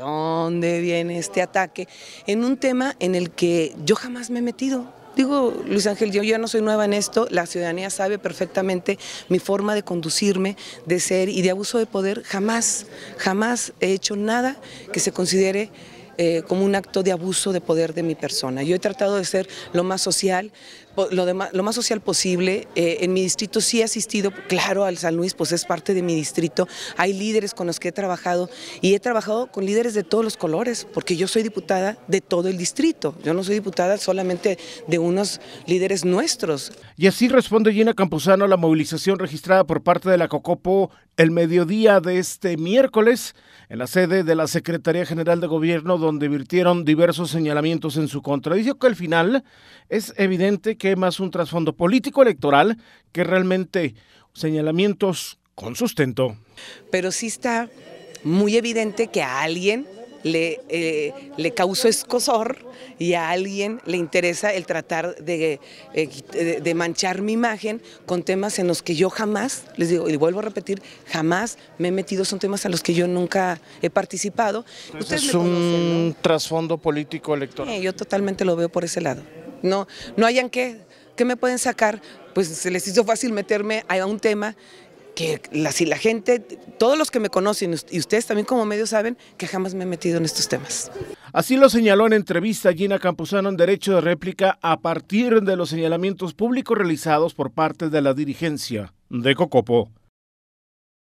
dónde viene este ataque, en un tema en el que yo jamás me he metido. Digo, Luis Ángel, yo ya no soy nueva en esto, la ciudadanía sabe perfectamente mi forma de conducirme, de ser y de abuso de poder. Jamás, jamás he hecho nada que se considere eh, como un acto de abuso de poder de mi persona. Yo he tratado de ser lo más social, lo, más social posible. Eh, en mi distrito sí he asistido, claro, al San Luis, pues es parte de mi distrito. Hay líderes con los que he trabajado y he trabajado con líderes de todos los colores, porque yo soy diputada de todo el distrito. Yo no soy diputada solamente de unos líderes nuestros. Y así responde Gina Campuzano a la movilización registrada por parte de la COCOPO el mediodía de este miércoles en la sede de la Secretaría General de Gobierno, donde virtieron diversos señalamientos en su contra. Dice que al final es evidente que más un trasfondo político electoral que realmente señalamientos con sustento. Pero sí está muy evidente que a alguien le, eh, le causó escosor y a alguien le interesa el tratar eh, de, de, manchar mi imagen con temas en los que yo jamás, les digo y vuelvo a repetir, jamás me he metido, son temas a los que yo nunca he participado. es un trasfondo político electoral. yo totalmente lo veo por ese lado no, no hayan qué, qué me pueden sacar, pues se les hizo fácil meterme a un tema que la, si la gente, todos los que me conocen y ustedes también como medio saben que jamás me he metido en estos temas. Así lo señaló en entrevista Gina Campuzano en derecho de réplica a partir de los señalamientos públicos realizados por parte de la dirigencia de Cocopo.